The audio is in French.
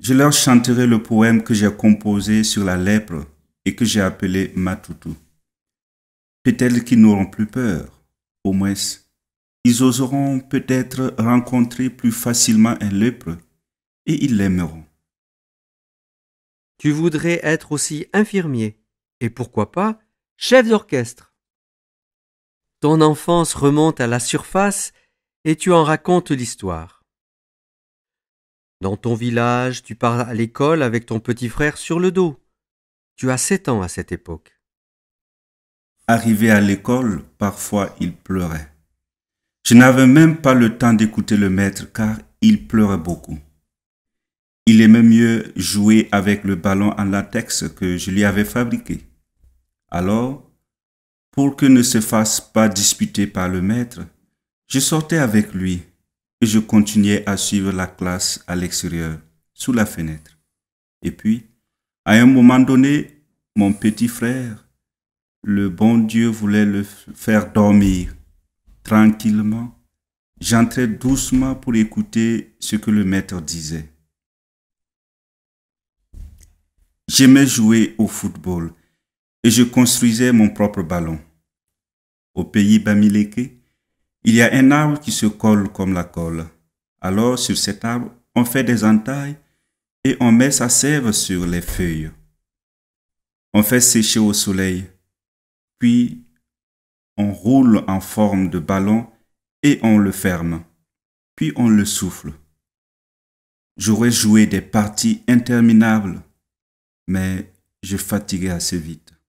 Je leur chanterai le poème que j'ai composé sur la lèpre et que j'ai appelé Matutu. Peut-être qu'ils n'auront plus peur, au moins. Ils oseront peut-être rencontrer plus facilement un lèpre et ils l'aimeront. Tu voudrais être aussi infirmier et pourquoi pas chef d'orchestre. Ton enfance remonte à la surface et tu en racontes l'histoire. Dans ton village, tu pars à l'école avec ton petit frère sur le dos. Tu as sept ans à cette époque. Arrivé à l'école, parfois il pleurait. Je n'avais même pas le temps d'écouter le maître car il pleurait beaucoup. Il aimait mieux jouer avec le ballon en latex que je lui avais fabriqué. Alors, pour que ne se fasse pas disputer par le maître, je sortais avec lui et je continuais à suivre la classe à l'extérieur, sous la fenêtre. Et puis, à un moment donné, mon petit frère, le bon Dieu voulait le faire dormir. Tranquillement, j'entrais doucement pour écouter ce que le maître disait. J'aimais jouer au football et je construisais mon propre ballon. Au pays Bamileke, il y a un arbre qui se colle comme la colle. Alors sur cet arbre, on fait des entailles et on met sa sève sur les feuilles. On fait sécher au soleil, puis on roule en forme de ballon et on le ferme, puis on le souffle. J'aurais joué des parties interminables, mais je fatiguais assez vite.